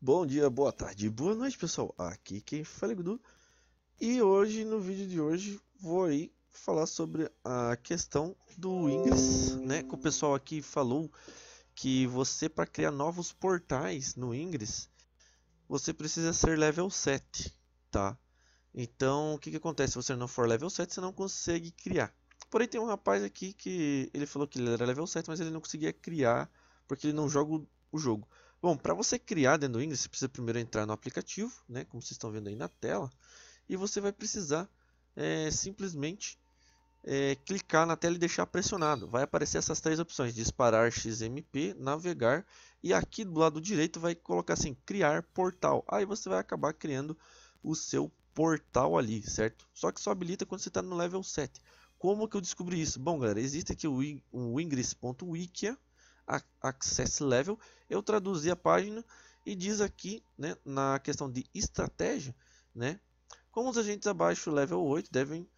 Bom dia, boa tarde, boa noite pessoal, aqui quem fala é Gudu E hoje, no vídeo de hoje, vou aí falar sobre a questão do Ingress né? Que o pessoal aqui falou que você para criar novos portais no Ingress Você precisa ser level 7, tá? Então, o que, que acontece se você não for level 7, você não consegue criar Porém, tem um rapaz aqui que ele falou que ele era level 7, mas ele não conseguia criar porque ele não joga o jogo Bom, para você criar dentro do Ingress, você precisa primeiro entrar no aplicativo, né, como vocês estão vendo aí na tela, e você vai precisar é, simplesmente é, clicar na tela e deixar pressionado. Vai aparecer essas três opções: disparar XMP, navegar e aqui do lado direito vai colocar assim criar portal. Aí você vai acabar criando o seu portal ali, certo? Só que só habilita quando você está no level 7. Como que eu descobri isso? Bom, galera, existe aqui o, o ingress.wikia, Access Level. Eu traduzi a página e diz aqui, né, na questão de estratégia, né, como os agentes abaixo level 8 devem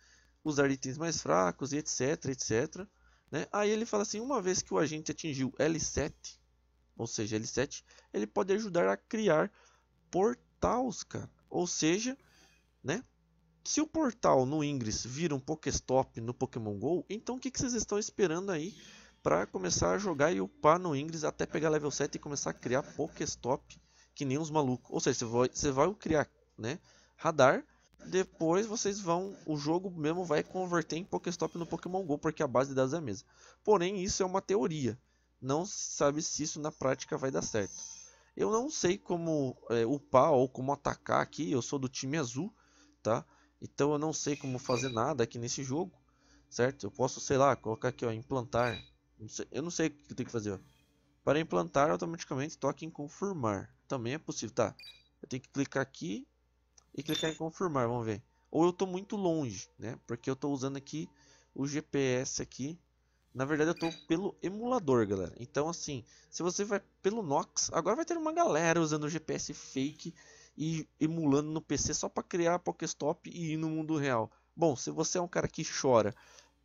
usar itens mais fracos e etc, etc. Né? Aí ele fala assim, uma vez que o agente atingiu L7, ou seja, L7, ele pode ajudar a criar portais, cara. Ou seja, né? Se o portal no Ingress vira um Pokéstop no Pokémon GO, então o que, que vocês estão esperando aí para começar a jogar e upar no Ingress até pegar level 7 e começar a criar Pokéstop que nem uns malucos. Ou seja, você vai, vai criar né, radar, depois vocês vão, o jogo mesmo vai converter em Pokéstop no Pokémon GO, porque a base de dados é a mesma. Porém, isso é uma teoria, não se sabe se isso na prática vai dar certo. Eu não sei como é, upar ou como atacar aqui, eu sou do time azul, tá? Então eu não sei como fazer nada aqui nesse jogo, certo? Eu posso, sei lá, colocar aqui, ó, implantar não sei, eu não sei o que eu tenho que fazer. Ó. Para implantar automaticamente, toque em confirmar. Também é possível, tá? Eu tenho que clicar aqui e clicar em confirmar, vamos ver. Ou eu estou muito longe, né? Porque eu estou usando aqui o GPS aqui. Na verdade eu estou pelo emulador, galera. Então assim, se você vai pelo Nox, agora vai ter uma galera usando o GPS fake e emulando no PC só para criar a Pokéstop e ir no mundo real. Bom, se você é um cara que chora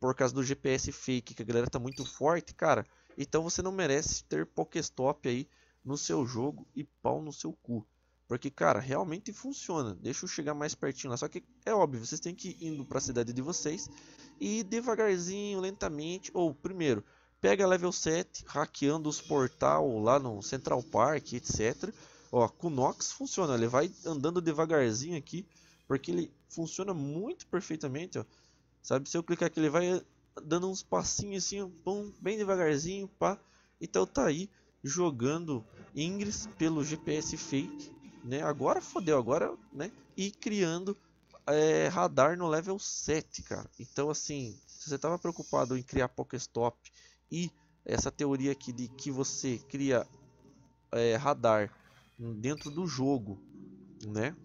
por causa do GPS fake, que a galera tá muito forte, cara. Então você não merece ter Pokéstop aí no seu jogo e pau no seu cu. Porque, cara, realmente funciona. Deixa eu chegar mais pertinho lá. Só que é óbvio, vocês têm que ir indo para a cidade de vocês e devagarzinho, lentamente. Ou primeiro, pega level 7, hackeando os portal lá no Central Park, etc. Ó, com o Nox funciona. Ele vai andando devagarzinho aqui, porque ele funciona muito perfeitamente. Ó. Sabe, se eu clicar aqui ele vai dando uns passinhos assim, bem devagarzinho, pá. Então tá aí jogando Ingress pelo GPS fake, né? Agora fodeu, agora, né? E criando é, radar no level 7, cara. Então assim, se você tava preocupado em criar Pokéstop e essa teoria aqui de que você cria é, radar dentro do jogo, né?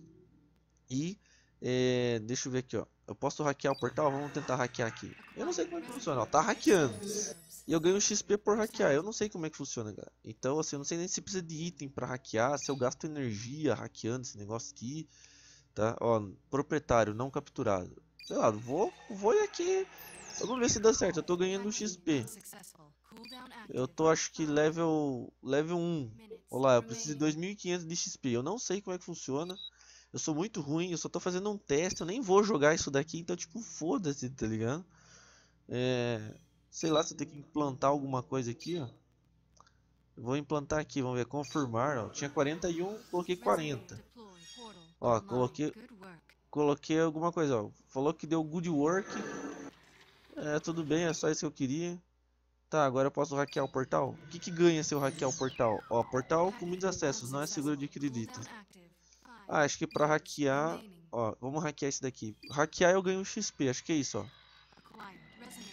E é, deixa eu ver aqui, ó. Eu posso hackear o portal? Vamos tentar hackear aqui. Eu não sei como é que funciona, ó, tá hackeando. E eu ganho XP por hackear, eu não sei como é que funciona, galera. Então, assim, eu não sei nem se precisa de item pra hackear, se eu gasto energia hackeando esse negócio aqui. Tá, ó, proprietário não capturado. Sei lá, vou, vou aqui. Vamos ver se dá certo, eu tô ganhando XP. Eu tô acho que level level 1. Olá, eu preciso de 2500 de XP. Eu não sei como é que funciona eu sou muito ruim, eu só tô fazendo um teste, eu nem vou jogar isso daqui, então, tipo, foda-se, tá ligado? É, sei lá se eu tenho que implantar alguma coisa aqui, ó. Eu vou implantar aqui, vamos ver, confirmar, ó. Tinha 41, coloquei 40. Ó, coloquei, coloquei alguma coisa, ó. Falou que deu good work. É, tudo bem, é só isso que eu queria. Tá, agora eu posso hackear o portal? O que, que ganha se eu hackear o portal? Ó, portal com muitos acessos, não é seguro de crédito. Ah, acho que pra hackear... Ó, vamos hackear esse daqui. Hackear eu ganho um XP, acho que é isso, ó.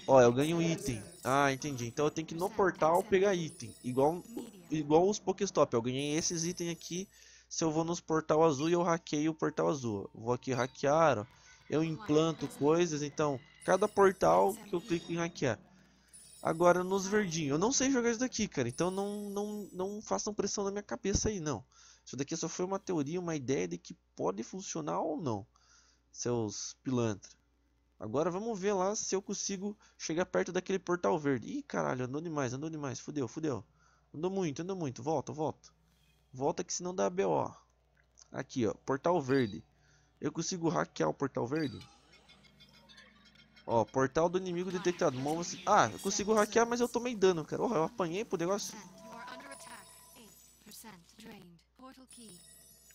Ó, eu ganho um item. Ah, entendi. Então eu tenho que no portal pegar item. Igual, igual os Pokestop, Eu ganhei esses itens aqui. Se eu vou nos portal azul e eu hackeio o portal azul. vou aqui hackear, ó. Eu implanto coisas, então... Cada portal que eu clico em hackear. Agora nos verdinhos, eu não sei jogar isso daqui, cara, então não, não, não façam pressão na minha cabeça aí, não. Isso daqui só foi uma teoria, uma ideia de que pode funcionar ou não, seus pilantras. Agora vamos ver lá se eu consigo chegar perto daquele portal verde. Ih, caralho, andou demais, andou demais, fudeu, fudeu. Andou muito, andou muito, volta, volta. Volta que senão dá BO. Aqui, ó, portal verde. Eu consigo hackear o portal verde? Ó, portal do inimigo detectado. mova Ah, eu consigo hackear, mas eu tomei dano, cara. Oh, eu apanhei pro negócio.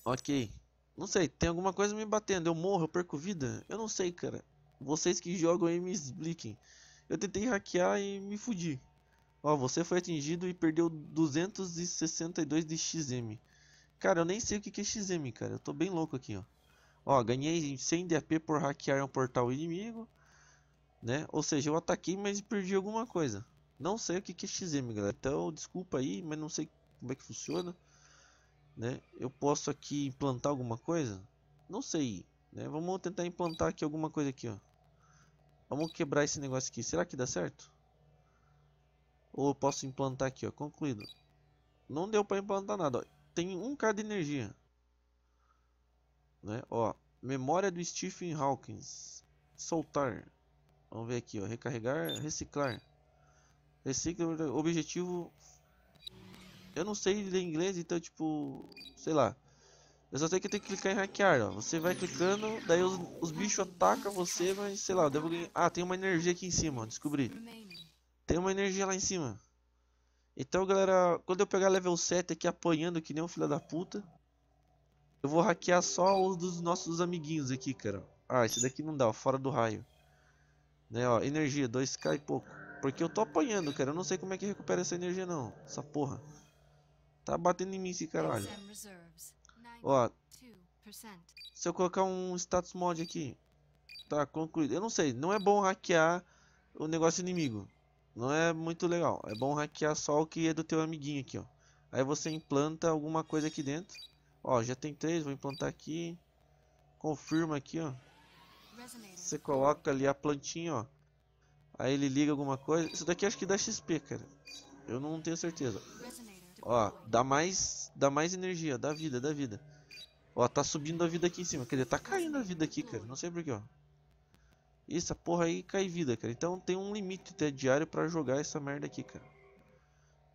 Ok. Não sei, tem alguma coisa me batendo. Eu morro, eu perco vida? Eu não sei, cara. Vocês que jogam aí me expliquem. Eu tentei hackear e me fudi. Ó, você foi atingido e perdeu 262 de XM. Cara, eu nem sei o que é XM, cara. Eu tô bem louco aqui, ó. Ó, ganhei 100 DP por hackear um portal inimigo né? Ou seja, eu ataquei, mas perdi alguma coisa. Não sei o que, que é XM, galera. Então, desculpa aí, mas não sei como é que funciona, né? Eu posso aqui implantar alguma coisa? Não sei, né? Vamos tentar implantar aqui alguma coisa aqui, ó. Vamos quebrar esse negócio aqui. Será que dá certo? Ou eu posso implantar aqui, ó. Concluído. Não deu para implantar nada, ó. Tem um cara de energia. Né? Ó, memória do Stephen Hawkins. Soltar. Vamos ver aqui, ó. Recarregar, reciclar. Recicla, objetivo... Eu não sei ler inglês, então, tipo... Sei lá. Eu só sei que tem que clicar em hackear, ó. Você vai clicando, daí os, os bichos atacam você, mas sei lá, devo ganhar... Ah, tem uma energia aqui em cima, ó, descobri. Tem uma energia lá em cima. Então, galera, quando eu pegar level 7 aqui apanhando que nem um filho da puta, eu vou hackear só os dos nossos amiguinhos aqui, cara. Ah, esse daqui não dá, ó, fora do raio. Né, ó, energia, 2k e pouco. Porque eu tô apanhando, cara. Eu não sei como é que recupera essa energia, não. Essa porra. Tá batendo em mim esse caralho. Ó. Se eu colocar um status mod aqui. Tá, concluído. Eu não sei. Não é bom hackear o negócio inimigo. Não é muito legal. É bom hackear só o que é do teu amiguinho aqui, ó. Aí você implanta alguma coisa aqui dentro. Ó, já tem três. Vou implantar aqui. Confirma aqui, ó. Você coloca ali a plantinha, ó. Aí ele liga alguma coisa. Isso daqui acho que dá XP, cara. Eu não tenho certeza. Ó, dá mais, dá mais energia, dá vida, dá vida. Ó, tá subindo a vida aqui em cima. Quer dizer, tá caindo a vida aqui, cara. Não sei porquê, ó. Essa porra aí cai vida, cara. Então tem um limite até diário pra jogar essa merda aqui, cara.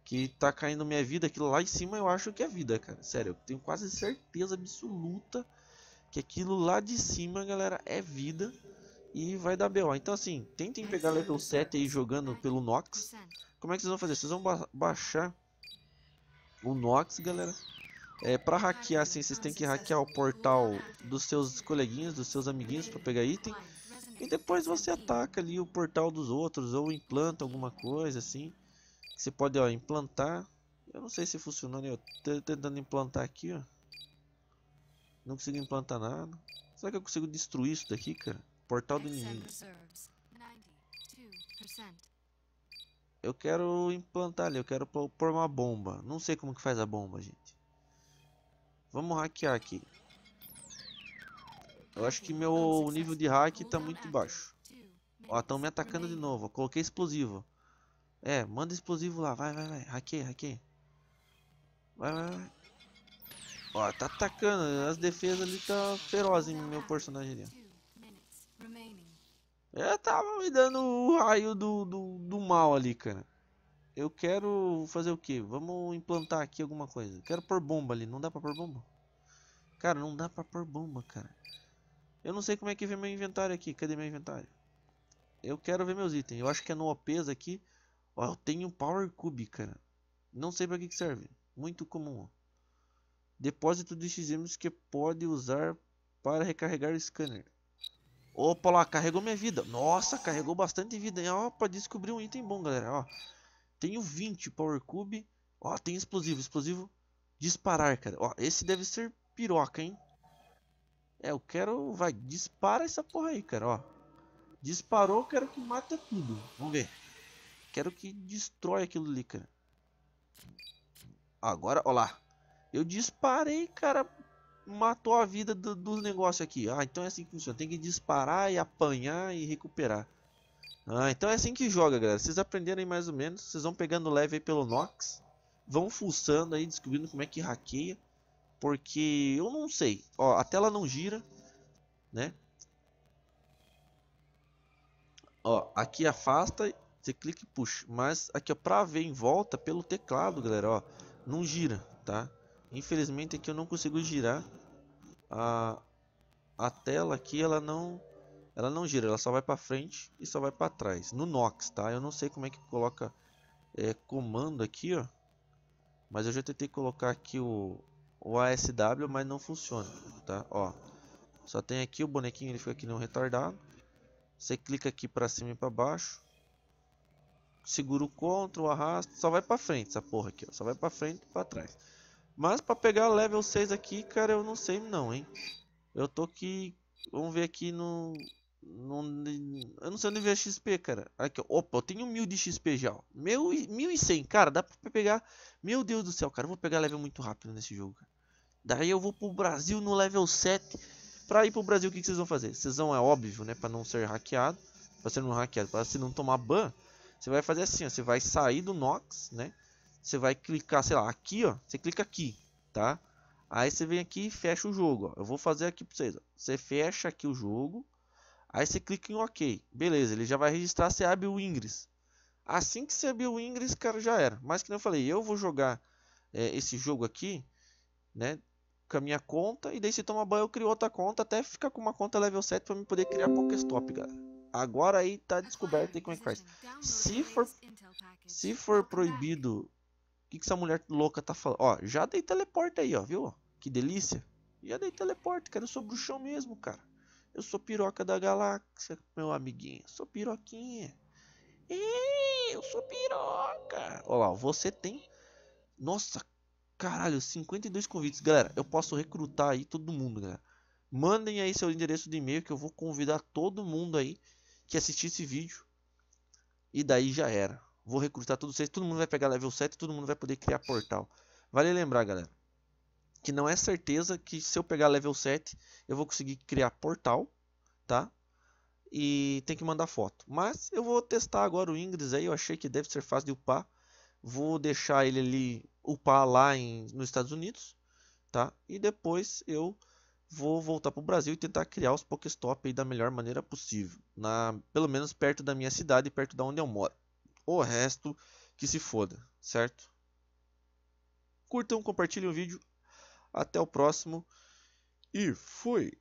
Que tá caindo minha vida. Aquilo lá em cima eu acho que é vida, cara. Sério, eu tenho quase certeza absoluta que aquilo lá de cima, galera, é vida e vai dar BO. Então assim, tentem pegar level 7 aí jogando pelo Nox. Como é que vocês vão fazer? Vocês vão ba baixar o Nox, galera. É, pra hackear assim, vocês têm que hackear o portal dos seus coleguinhas, dos seus amiguinhos para pegar item. E depois você ataca ali o portal dos outros ou implanta alguma coisa assim. Você pode ó, implantar. Eu não sei se funcionou, né? Eu tô tentando implantar aqui, ó. Não consigo implantar nada. Será que eu consigo destruir isso daqui, cara? Portal do inimigo. Eu quero implantar ali, eu quero pôr uma bomba. Não sei como que faz a bomba, gente. Vamos hackear aqui. Eu acho que meu nível de hack está muito baixo. Ó, estão me atacando de novo. Eu coloquei explosivo. É, manda explosivo lá. Vai, vai, vai. Hackeia, hackeia. Vai, vai, vai. Ó, tá atacando. As defesas ali tá feroz em meu personagem ali. É, tava me dando o raio do, do, do mal ali, cara. Eu quero fazer o que? Vamos implantar aqui alguma coisa. Quero pôr bomba ali. Não dá pra pôr bomba? Cara, não dá pra pôr bomba, cara. Eu não sei como é que vem meu inventário aqui. Cadê meu inventário? Eu quero ver meus itens. Eu acho que é no OPs aqui. Ó, eu tenho um Power Cube, cara. Não sei pra que, que serve. Muito comum, ó. Depósito de XM que pode usar para recarregar o scanner. Opa lá, carregou minha vida. Nossa, carregou bastante vida. Hein? Opa, descobri um item bom, galera. Ó, tenho 20 Power Cube. Ó, tem explosivo, explosivo. Disparar, cara. Ó, esse deve ser piroca, hein? É, eu quero... Vai, dispara essa porra aí, cara, ó. Disparou, quero que mata tudo. Vamos ver. Quero que destrói aquilo ali, cara. Agora, ó lá. Eu disparei, cara, matou a vida do, do negócio aqui. Ah, então é assim que funciona. Tem que disparar e apanhar e recuperar. Ah, então é assim que joga, galera. Vocês aprenderem mais ou menos. Vocês vão pegando leve aí pelo Nox. Vão fuçando aí, descobrindo como é que hackeia. Porque eu não sei. Ó, a tela não gira, né? Ó, aqui afasta, você clica e puxa. Mas aqui, ó, pra ver em volta pelo teclado, galera, ó, não gira, tá? Infelizmente aqui é eu não consigo girar a, a tela aqui ela não ela não gira, ela só vai para frente e só vai para trás. No Nox, tá? Eu não sei como é que coloca é, comando aqui, ó. Mas eu já tentei colocar aqui o, o ASW, mas não funciona, tá? Ó, só tem aqui o bonequinho, ele fica aqui não retardado. Você clica aqui para cima e para baixo. Segura o Ctrl, arrasta, só vai para frente essa porra aqui, ó. Só vai para frente e para trás. Mas para pegar o level 6 aqui, cara, eu não sei não, hein. Eu tô aqui... Vamos ver aqui no... no eu não sei onde ver XP, cara. Aqui, opa, eu tenho 1000 de XP já. Ó. Meu, 1100, cara, dá pra pegar... Meu Deus do céu, cara, eu vou pegar level muito rápido nesse jogo. Cara. Daí eu vou pro Brasil no level 7. Pra ir pro Brasil, o que, que vocês vão fazer? Vocês vão, é óbvio, né, pra não ser hackeado. Pra ser não hackeado, pra se não tomar ban. Você vai fazer assim, ó, você vai sair do Nox, né? você vai clicar, sei lá, aqui, ó, você clica aqui, tá? Aí você vem aqui e fecha o jogo, ó. Eu vou fazer aqui para vocês, ó. Você fecha aqui o jogo, aí você clica em OK. Beleza, ele já vai registrar, você abre o Ingress. Assim que você abrir o Ingress, cara, já era. Mas que eu falei, eu vou jogar é, esse jogo aqui, né? Com a minha conta, e daí se toma banho eu crio outra conta, até ficar com uma conta level 7 para me poder criar Pokéstop, galera. Agora aí tá descoberto aí como é que faz. Então, se for, se for proibido que, que essa mulher louca tá falando? Ó, já dei teleporte aí, ó, viu? Que delícia. Já dei teleporte, cara. Eu sou bruxão mesmo, cara. Eu sou piroca da galáxia, meu amiguinho. sou piroquinha. Ei, eu sou piroca. Olha lá, você tem... Nossa, caralho, 52 convites. Galera, eu posso recrutar aí todo mundo, galera. Mandem aí seu endereço de e-mail que eu vou convidar todo mundo aí que assistir esse vídeo. E daí já era. Vou recrutar todos vocês, todo mundo vai pegar level 7, todo mundo vai poder criar portal. Vale lembrar, galera, que não é certeza que se eu pegar level 7, eu vou conseguir criar portal, tá? E tem que mandar foto. Mas eu vou testar agora o Ingress aí, eu achei que deve ser fácil de upar. Vou deixar ele ali upar lá em, nos Estados Unidos, tá? E depois eu vou voltar para o Brasil e tentar criar os aí da melhor maneira possível, na, pelo menos perto da minha cidade, perto da onde eu moro. O resto que se foda, certo? Curtam, compartilhem o vídeo. Até o próximo. E fui!